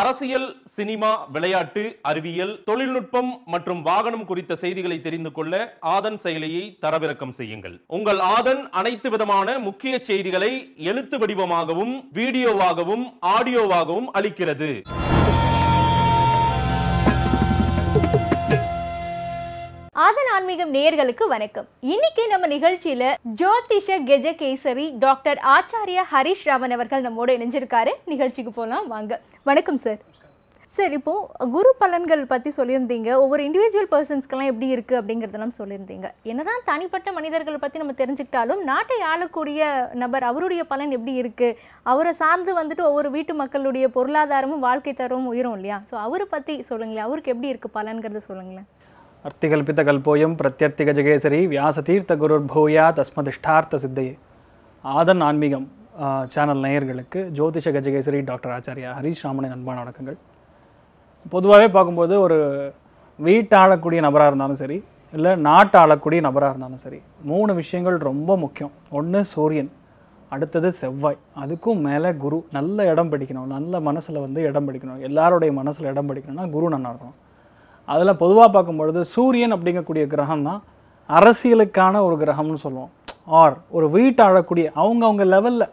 அரசியல் சினிமா விளையாட்டு அறிவியல் தொழில்நுட்பம் மற்றும் வாகனம் குறித்த செய்திகளை தெரிந்து கொள்ள ஆதன் செயலியை தரவிறக்கம் செய்யுங்கள் உங்கள் ஆதன் அனைத்து விதமான முக்கிய செய்திகளை எழுத்து வடிவமாகவும் வீடியோவாகவும் ஆடியோவாகவும் அளிக்கிறது ஆதன் ஆன்மீகம் நேயர்களுக்கு வணக்கம் இன்னைக்கு நம்ம நிகழ்ச்சியில ஜோதிஷ கெஜ கேசரி டாக்டர் ஆச்சாரிய ஹரிஷ் ராமன் அவர்கள் நம்மோட இணைஞ்சிருக்காரு நிகழ்ச்சிக்கு போகலாம் வாங்க வணக்கம் சார் சார் இப்போ குரு பலன்கள் பற்றி சொல்லியிருந்தீங்க ஒவ்வொரு இண்டிவிஜுவல் பர்சன்ஸ்க்கெல்லாம் எப்படி இருக்குது அப்படிங்கிறதெல்லாம் சொல்லியிருந்தீங்க என்னதான் தனிப்பட்ட மனிதர்களை பற்றி நம்ம தெரிஞ்சுக்கிட்டாலும் நாட்டை ஆளக்கூடிய நபர் அவருடைய பலன் எப்படி இருக்குது அவரை சார்ந்து வந்துட்டு ஒவ்வொரு வீட்டு மக்களுடைய பொருளாதாரமும் வாழ்க்கை தரமும் உயரும் இல்லையா ஸோ அவரை பற்றி சொல்லுங்களேன் அவருக்கு எப்படி இருக்குது பலன்கிறத சொல்லுங்களேன் அர்த்திகல்பிதகல்போயம் பிரத்யர்த்திக ஜெகேசரி வியாசதீர்த்த குருர் பூயா தஸ்மதிஷ்டார்த்த சித்தையே ஆதன் ஆன்மீகம் சேனல் நேயர்களுக்கு ஜோதிஷ கஜகேசரி டாக்டர் ஆச்சாரியா ஹரீஷ் ராமனின் அன்பான வணக்கங்கள் பொதுவாகவே பார்க்கும்போது ஒரு வீட்டை நபராக இருந்தாலும் சரி இல்லை நாட்டை ஆளக்கூடிய நபராக இருந்தாலும் சரி மூணு விஷயங்கள் ரொம்ப முக்கியம் ஒன்று சூரியன் அடுத்தது செவ்வாய் அதுக்கும் மேலே குரு நல்ல இடம் பிடிக்கணும் நல்ல மனசில் வந்து இடம் பிடிக்கணும் எல்லாருடைய மனசில் இடம் பிடிக்கணும்னா குரு நல்லா இருக்கணும் அதில் பொதுவாக பார்க்கும்பொழுது சூரியன் அப்படிங்கக்கூடிய கிரகம் தான் அரசியலுக்கான ஒரு கிரகம்னு சொல்லுவோம் ஆர் ஒரு வீட்டை ஆழக்கூடிய அவங்கவுங்க லெவலில்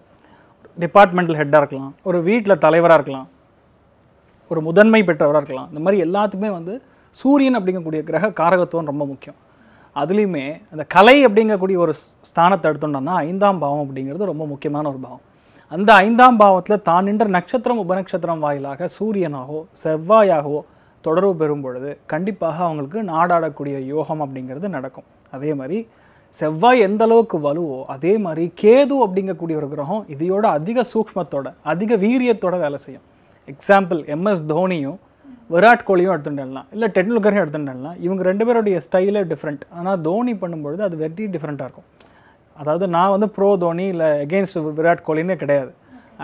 டிபார்ட்மெண்டல் ஹெட்டாக இருக்கலாம் ஒரு வீட்டில் தலைவராக இருக்கலாம் ஒரு முதன்மை பெற்றவராக இருக்கலாம் இந்த மாதிரி எல்லாத்துக்குமே வந்து சூரியன் அப்படிங்கக்கூடிய கிரக காரகத்துவம் ரொம்ப முக்கியம் அதுலேயுமே அந்த கலை அப்படிங்கக்கூடிய ஒரு ஸ்தானத்தை எடுத்துட்டோம்னா ஐந்தாம் பாவம் அப்படிங்கிறது ரொம்ப முக்கியமான ஒரு பாவம் அந்த ஐந்தாம் பாவத்தில் தான் நின்ற நட்சத்திரம் உபநட்சத்திரம் வாயிலாக சூரியனாகவோ செவ்வாயாகவோ தொடர்பு பெறும் பொழுது கண்டிப்பாக அவங்களுக்கு நாடாடக்கூடிய யோகம் அப்படிங்கிறது நடக்கும் அதே மாதிரி செவ்வாய் எந்த அளவுக்கு வலுவோ அதே மாதிரி கேது அப்படிங்கக்கூடிய ஒரு கிரகம் இதையோட அதிக சூக்மத்தோட அதிக வீரியத்தோட வேலை செய்யும் எக்ஸாம்பிள் எம்எஸ் தோனியும் விராட் கோலியும் எடுத்துட்டலாம் இல்லை டெண்டுல்கரையும் எடுத்துட்டலாம் இவங்க ரெண்டு பேருடைய ஸ்டைலே டிஃப்ரெண்ட் ஆனால் தோனி பண்ணும்பொழுது அது வெரி டிஃப்ரெண்ட்டாக இருக்கும் அதாவது நான் வந்து ப்ரோ தோனி இல்லை எகெயின்ஸ்ட் விராட் கோலின்னு கிடையாது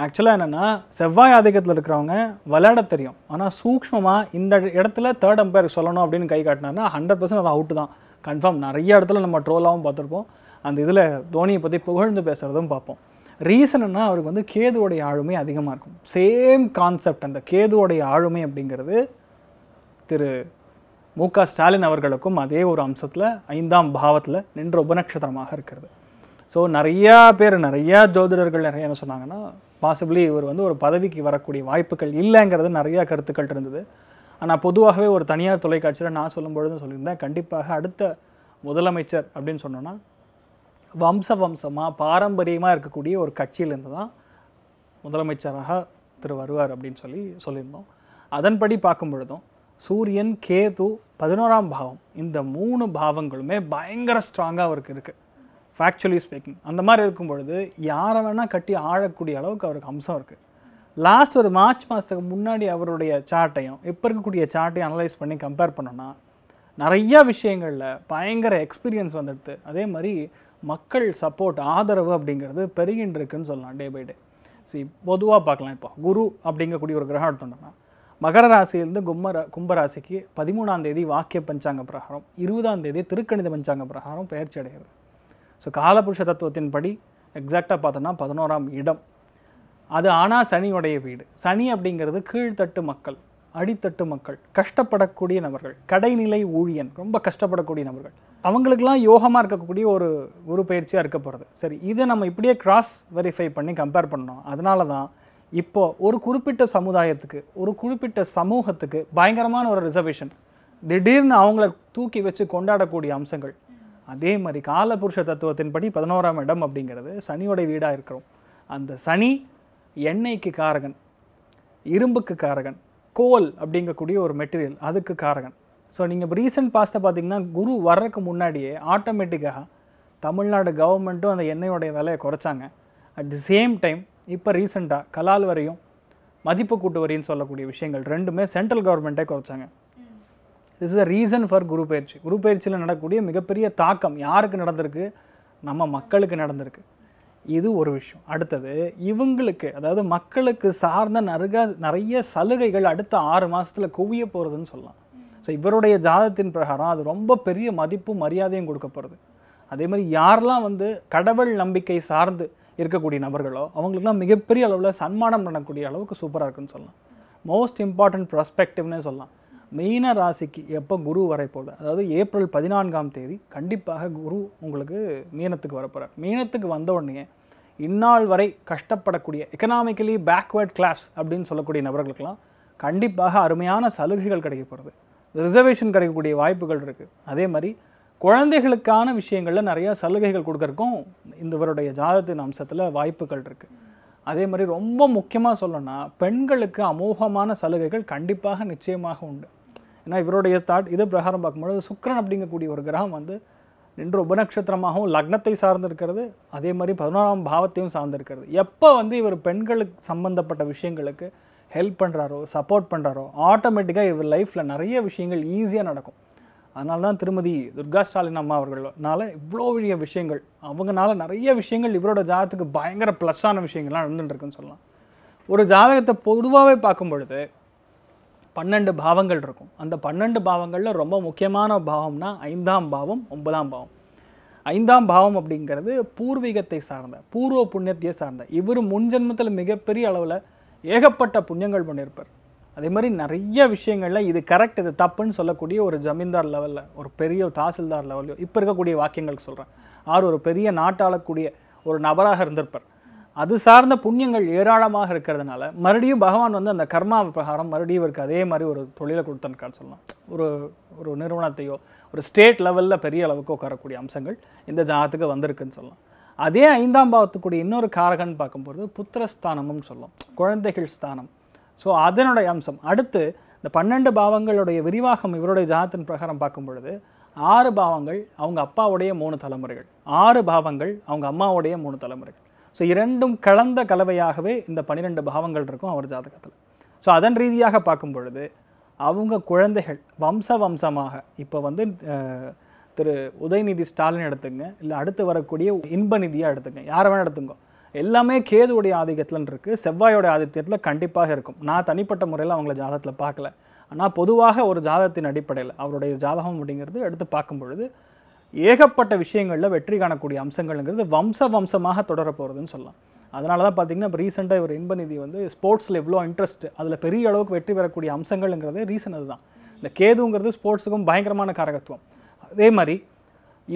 ஆக்சுவலாக என்னென்னா செவ்வாய் ஆதிக்கத்தில் இருக்கிறவங்க விளையாட தெரியும் ஆனால் சூக்மமாக இந்த இடத்துல தேர்ட் அம்பையர் சொல்லணும் அப்படின்னு கை காட்டினார்னா ஹண்ட்ரட் பர்சன்ட் அது அவுட்டு தான் கன்ஃபார்ம் நிறைய இடத்துல நம்ம ட்ரோலாகவும் பார்த்துருப்போம் அந்த இதில் தோனியை பற்றி புகழ்ந்து பேசுகிறதும் பார்ப்போம் ரீசனுன்னா அவருக்கு வந்து கேதுவோடைய ஆளுமை அதிகமாக இருக்கும் சேம் கான்செப்ட் அந்த கேதுவோடைய ஆளுமை அப்படிங்கிறது திரு மு க ஸ்டாலின் அவர்களுக்கும் அதே ஒரு அம்சத்தில் ஐந்தாம் பாவத்தில் நின்ற உபநட்சத்திரமாக இருக்கிறது ஸோ நிறையா பேர் நிறையா ஜோதிடர்கள் நிறைய என்ன சொன்னாங்கன்னா பாசிபிளி இவர் வந்து ஒரு பதவிக்கு வரக்கூடிய வாய்ப்புகள் இல்லைங்கிறது நிறையா கருத்துக்கள் இருந்தது ஆனால் பொதுவாகவே ஒரு தனியார் தொலைக்காட்சியில் நான் சொல்லும்பொழுதும் சொல்லியிருந்தேன் கண்டிப்பாக அடுத்த முதலமைச்சர் அப்படின்னு சொன்னோன்னா வம்ச வம்சமாக பாரம்பரியமாக இருக்கக்கூடிய ஒரு கட்சியிலேருந்து தான் முதலமைச்சராக திரு வருவார் அப்படின்னு சொல்லி சொல்லியிருந்தோம் அதன்படி பார்க்கும் பொழுதும் சூரியன் கேது பதினோராம் பாவம் இந்த மூணு பாவங்களுமே பயங்கர ஸ்ட்ராங்காக அவருக்கு இருக்குது ஃபேக்சுவலி ஸ்பீக்கிங் அந்த மாதிரி இருக்கும் பொழுது யாரை வேணால் கட்டி ஆழக்கூடிய அளவுக்கு அவருக்கு அம்சம் இருக்குது லாஸ்ட் ஒரு மார்ச் மாதத்துக்கு முன்னாடி அவருடைய சார்ட்டையும் இப்போ இருக்கக்கூடிய சார்ட்டையும் அனலைஸ் பண்ணி கம்பேர் பண்ணோன்னா நிறையா விஷயங்களில் பயங்கர எக்ஸ்பீரியன்ஸ் வந்துடுது அதே மாதிரி மக்கள் சப்போர்ட் ஆதரவு அப்படிங்கிறது பெருகின்னு இருக்குன்னு சொல்லலாம் டே பை டே சி பொதுவாக பார்க்கலாம் இப்போ குரு அப்படிங்கக்கூடிய ஒரு கிரகம் எடுத்தோம்னா மகர ராசியிலேருந்து கும்பர கும்பராசிக்கு பதிமூணாம் தேதி வாக்கிய பஞ்சாங்க பிரகாரம் இருபதாம் தேதி திருக்கணித பஞ்சாங்க பிரகாரம் பயிற்சி அடைகிறது ஸோ காலபுருஷ தத்துவத்தின்படி எக்ஸாக்டாக பார்த்தோன்னா பதினோராம் இடம் அது ஆனால் சனியுடைய வீடு சனி அப்படிங்கிறது கீழ்த்தட்டு மக்கள் அடித்தட்டு மக்கள் கஷ்டப்படக்கூடிய நபர்கள் கடைநிலை ஊழியன் ரொம்ப கஷ்டப்படக்கூடிய நபர்கள் அவங்களுக்கெல்லாம் யோகமாக இருக்கக்கூடிய ஒரு குரு பயிற்சியாக இருக்க போகிறது சரி இதை நம்ம இப்படியே கிராஸ் வெரிஃபை பண்ணி கம்பேர் பண்ணோம் அதனால தான் இப்போது ஒரு குறிப்பிட்ட சமுதாயத்துக்கு ஒரு குறிப்பிட்ட சமூகத்துக்கு பயங்கரமான ஒரு ரிசர்வேஷன் திடீர்னு அவங்கள தூக்கி வச்சு கொண்டாடக்கூடிய அம்சங்கள் அதே மாதிரி காலபுருஷ தத்துவத்தின்படி பதினோராம் இடம் அப்படிங்கிறது சனியோடைய வீடாக இருக்கிறோம் அந்த சனி எண்ணெய்க்கு காரகன் இரும்புக்கு காரகன் கோல் அப்படிங்கக்கூடிய ஒரு மெட்டீரியல் அதுக்கு காரகன் ஸோ நீங்கள் இப்போ ரீசெண்ட் பாஸ்ட்டை பார்த்தீங்கன்னா குரு வர்றதுக்கு முன்னாடியே ஆட்டோமேட்டிக்காக தமிழ்நாடு கவர்மெண்ட்டும் அந்த எண்ணெயோடைய விலையை குறைச்சாங்க அட் தி சேம் டைம் இப்போ ரீசெண்டாக கலால் வரையும் மதிப்பு கூட்டு வரின்னு சொல்லக்கூடிய விஷயங்கள் ரெண்டுமே சென்ட்ரல் கவர்மெண்ட்டே குறைச்சாங்க this is a reason for குரு பயிற்சி குரு பயிற்சியில் நடக்கக்கூடிய மிகப்பெரிய தாக்கம் யாருக்கு நடந்திருக்கு நம்ம மக்களுக்கு நடந்திருக்கு இது ஒரு விஷயம் அடுத்தது இவங்களுக்கு அதாவது மக்களுக்கு சார்ந்த நிறைய நிறைய சலுகைகள் அடுத்த ஆறு மாதத்தில் குவிய போகிறதுன்னு சொல்லலாம் ஸோ இவருடைய ஜாதத்தின் பிரகாரம் அது ரொம்ப பெரிய மதிப்பும் மரியாதையும் கொடுக்கப்படுது அதே மாதிரி யாரெல்லாம் வந்து கடவுள் நம்பிக்கை சார்ந்து இருக்கக்கூடிய நபர்களோ அவங்களுக்குலாம் மிகப்பெரிய அளவில் சன்மானம் பண்ணக்கூடிய அளவுக்கு சூப்பராக இருக்குன்னு சொல்லலாம் மோஸ்ட் இம்பார்ட்டன்ட் ப்ரஸ்பெக்டிவ்னே சொல்லலாம் மீன ராசிக்கு எப்போ குரு வரை அதாவது ஏப்ரல் பதினான்காம் தேதி கண்டிப்பாக குரு உங்களுக்கு மீனத்துக்கு வரப்போகிறார் மீனத்துக்கு வந்த உடனே இந்நாள் வரை கஷ்டப்படக்கூடிய எக்கனாமிக்கலி பேக்வேர்ட் கிளாஸ் அப்படின்னு சொல்லக்கூடிய நபர்களுக்கெல்லாம் கண்டிப்பாக அருமையான சலுகைகள் கிடைக்க போகிறது ரிசர்வேஷன் கிடைக்கக்கூடிய வாய்ப்புகள் இருக்குது அதே மாதிரி குழந்தைகளுக்கான விஷயங்களில் நிறையா சலுகைகள் கொடுக்குறக்கும் இந்தவருடைய ஜாதத்தின் அம்சத்தில் வாய்ப்புகள் இருக்குது அதே மாதிரி ரொம்ப முக்கியமாக சொல்லணும்னா பெண்களுக்கு அமோகமான சலுகைகள் கண்டிப்பாக நிச்சயமாக உண்டு ஏன்னா இவருடைய தாட் இது பிரகாரம் பார்க்கும்பொழுது சுக்கரன் அப்படிங்கக்கூடிய ஒரு கிரகம் வந்து நின்று உபநக்ஷத்திரமாகவும் லக்னத்தை சார்ந்திருக்கிறது அதே மாதிரி பதினோராம் பாவத்தையும் சார்ந்திருக்கிறது எப்போ வந்து இவர் பெண்களுக்கு சம்மந்தப்பட்ட விஷயங்களுக்கு ஹெல்ப் பண்ணுறாரோ சப்போர்ட் பண்ணுறாரோ ஆட்டோமேட்டிக்காக இவர் லைஃப்பில் நிறைய விஷயங்கள் ஈஸியாக நடக்கும் அதனால தான் திருமதி துர்கா ஸ்டாலின் அம்மா அவர்களால் இவ்வளோ பெரிய விஷயங்கள் அவங்கனால நிறைய விஷயங்கள் இவரோட ஜாதகத்துக்கு பயங்கர ப்ளஸ்ஸான விஷயங்கள்லாம் நடந்துகிட்டு இருக்குன்னு சொல்லலாம் ஒரு ஜாதகத்தை பொதுவாகவே பார்க்கும் பொழுது பன்னெண்டு பாவங்கள் இருக்கும் அந்த பன்னெண்டு பாவங்களில் ரொம்ப முக்கியமான பாவம்னா ஐந்தாம் பாவம் ஒன்பதாம் பாவம் ஐந்தாம் பாவம் அப்படிங்கிறது பூர்வீகத்தை சார்ந்த பூர்வ புண்ணியத்தையே சார்ந்த இவர் முன்ஜென்மத்தில் மிகப்பெரிய அளவில் ஏகப்பட்ட புண்ணியங்கள் பண்ணியிருப்பார் அதே மாதிரி நிறைய விஷயங்களில் இது கரெக்ட் இது தப்புன்னு சொல்லக்கூடிய ஒரு ஜமீன்தார் லெவலில் ஒரு பெரிய தாசில்தார் லெவலையோ இப்போ இருக்கக்கூடிய வாக்கியங்களுக்கு சொல்கிறேன் ஆறு ஒரு பெரிய நாட்டாளக்கூடிய ஒரு நபராக இருந்திருப்பார் அது சார்ந்த புண்ணியங்கள் ஏராளமாக இருக்கிறதுனால மறுபடியும் பகவான் வந்து அந்த கர்மா பிரகாரம் மறுபடியும் இவருக்கு அதே மாதிரி ஒரு தொழிலை கொடுத்தனுக்கான்னு சொல்லலாம் ஒரு ஒரு நிறுவனத்தையோ ஒரு ஸ்டேட் லெவலில் பெரிய அளவுக்கு உட்காரக்கூடிய அம்சங்கள் இந்த ஜாதத்துக்கு வந்திருக்குன்னு சொல்லலாம் அதே ஐந்தாம் பாவத்துக்குடிய இன்னொரு காரகன்னு பார்க்கும்போது புத்திரஸ்தானமும் சொல்லும் குழந்தைகள் ஸ்தானம் ஸோ அதனுடைய அம்சம் அடுத்து இந்த பன்னெண்டு பாவங்களுடைய விரிவாகம் இவருடைய ஜாதத்தின் பிரகாரம் பார்க்கும் பொழுது ஆறு பாவங்கள் அவங்க அப்பாவுடைய மூணு தலைமுறைகள் ஆறு பாவங்கள் அவங்க அம்மாவுடைய மூணு தலைமுறைகள் ஸோ இரண்டும் கலந்த கலவையாகவே இந்த பனிரெண்டு பாவங்கள் இருக்கும் அவர் ஜாதகத்தில் ஸோ அதன் ரீதியாக பார்க்கும் பொழுது அவங்க குழந்தைகள் வம்ச வம்சமாக இப்போ வந்து திரு உதயநிதி ஸ்டாலின் எடுத்துங்க இல்லை அடுத்து வரக்கூடிய இன்ப நிதியாக எடுத்துங்க யாரை வேணால் எடுத்துங்கோ எல்லாமே கேதுவுடைய ஆதிக்கத்தில் இருக்குது செவ்வாயோட ஆதித்தியத்தில் கண்டிப்பாக இருக்கும் நான் தனிப்பட்ட முறையில் அவங்கள ஜாதகத்தில் பார்க்கல ஆனால் பொதுவாக ஒரு ஜாதகத்தின் அடிப்படையில் அவருடைய ஜாதகம் அப்படிங்கிறது எடுத்து பார்க்கும் பொழுது ஏகப்பட்ட விஷயங்களில் வெற்றி காணக்கூடிய அம்சங்கள்ங்கிறது வம்ச வம்சமாக தொடரப்போகிறதுன்னு போகிறதுன்னு சொல்லலாம் அதனால தான் பார்த்தீங்கன்னா இப்போ ரீசெண்டாக இவர் இன்பநிதி வந்து ஸ்போர்ட்ஸில் எவ்வளோ இன்ட்ரெஸ்ட் அதில் பெரிய அளவுக்கு வெற்றி பெறக்கூடிய அம்சங்கள்ங்கிறது ரீசன் அதுதான் இந்த கேதுங்கிறது ஸ்போர்ட்ஸுக்கும் பயங்கரமான காரகத்துவம் அதே மாதிரி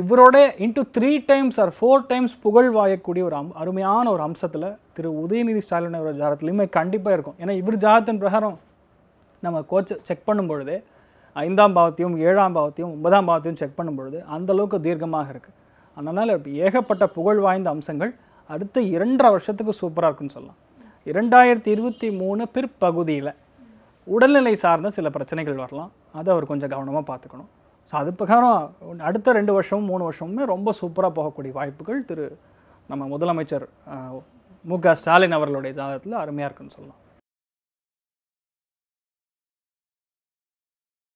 இவரோட into three times or four times புகழ் வாயக்கூடிய ஒரு அம் அருமையான ஒரு அம்சத்தில் திரு உதயநிதி ஸ்டாலின் ஒரு ஜாதத்துலேயுமே கண்டிப்பாக இருக்கும் ஏன்னா இவர் ஜாதத்தின் பிரகாரம் நம்ம கோச்சை செக் பண்ணும் ஐந்தாம் பாவத்தையும் ஏழாம் பாவத்தையும் ஒன்பதாம் பாவத்தையும் செக் பண்ணும்பொழுது அந்தளவுக்கு தீர்க்கமாக இருக்குது அதனால் ஏகப்பட்ட புகழ் வாய்ந்த அம்சங்கள் அடுத்த இரண்டரை வருஷத்துக்கு சூப்பராக இருக்குன்னு சொல்லலாம் இரண்டாயிரத்தி இருபத்தி மூணு பிற்பகுதியில் உடல்நிலை சார்ந்த சில பிரச்சனைகள் வரலாம் அதை அவர் கொஞ்சம் கவனமாக பார்த்துக்கணும் ஸோ அது பிரகாரம் அடுத்த ரெண்டு வருஷமும் மூணு வருஷமுமே ரொம்ப சூப்பராக போகக்கூடிய வாய்ப்புகள் திரு நம்ம முதலமைச்சர் மு க ஸ்டாலின் அவர்களுடைய ஜாதகத்தில் அருமையாக இருக்குன்னு சொல்லலாம்